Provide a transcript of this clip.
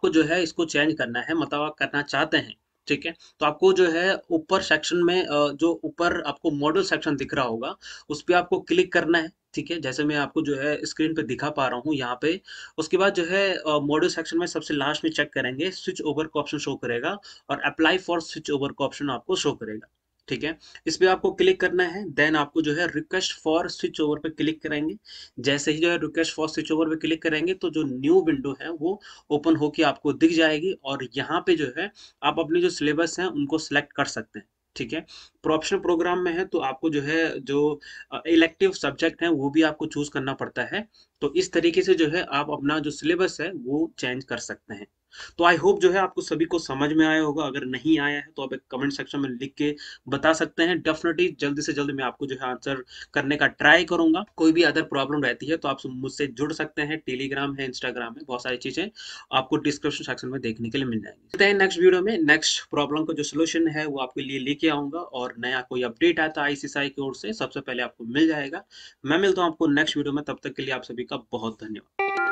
आपको जो है इसको चेंज करना है मतलब आप करना चाहते हैं ठीक है तो आपको जो है ऊपर सेक्शन में जो ऊपर आपको मॉडल सेक्शन दिख रहा होगा उस पर आपको क्लिक करना है ठीक है जैसे मैं आपको जो है स्क्रीन पे दिखा पा रहा हूँ यहाँ पे उसके बाद जो है मॉडल सेक्शन में सबसे लास्ट में चेक करेंगे स्विच ओवर का ऑप्शन शो करेगा और अप्लाई फॉर स्विच ओवर का ऑप्शन आपको शो करेगा ठीक है इस पर आपको क्लिक करना है देन आपको जो है रिक्वेस्ट फॉर स्विच ओवर पे क्लिक करेंगे जैसे ही जो है रिक्वेस्ट फॉर स्विच ओवर पर क्लिक करेंगे तो जो न्यू विंडो है वो ओपन होकर आपको दिख जाएगी और यहाँ पे जो है आप अपने जो सिलेबस हैं उनको सिलेक्ट कर सकते हैं ठीक है प्रोफेशनल प्रोग्राम में है तो आपको जो है जो इलेक्टिव सब्जेक्ट है वो भी आपको चूज करना पड़ता है तो इस तरीके से जो है आप अपना जो सिलेबस है वो चेंज कर सकते हैं तो आई होप जो है आपको सभी को समझ में आया होगा अगर नहीं आया है तो आप एक कमेंट सेक्शन में लिख के बता सकते हैं डेफिनेटली जल्दी से जल्दी मैं आपको जो है आंसर करने का ट्राई करूंगा कोई भी अदर प्रॉब्लम रहती है तो आप मुझसे जुड़ सकते हैं टेलीग्राम है इंस्टाग्राम है बहुत सारी चीजें आपको डिस्क्रिप्शन सेक्शन में देखने के लिए मिल जाएंगे तो नेक्स्ट वीडियो में नेक्स्ट प्रॉब्लम का जो सोल्यूशन है वो आपके लिए लेके आऊंगा और नया कोई अपडेट आता है आईसीआई की ओर से सबसे पहले आपको मिल जाएगा मैं मिलता हूँ आपको नेक्स्ट वीडियो में तब तक के लिए आप सभी का बहुत धन्यवाद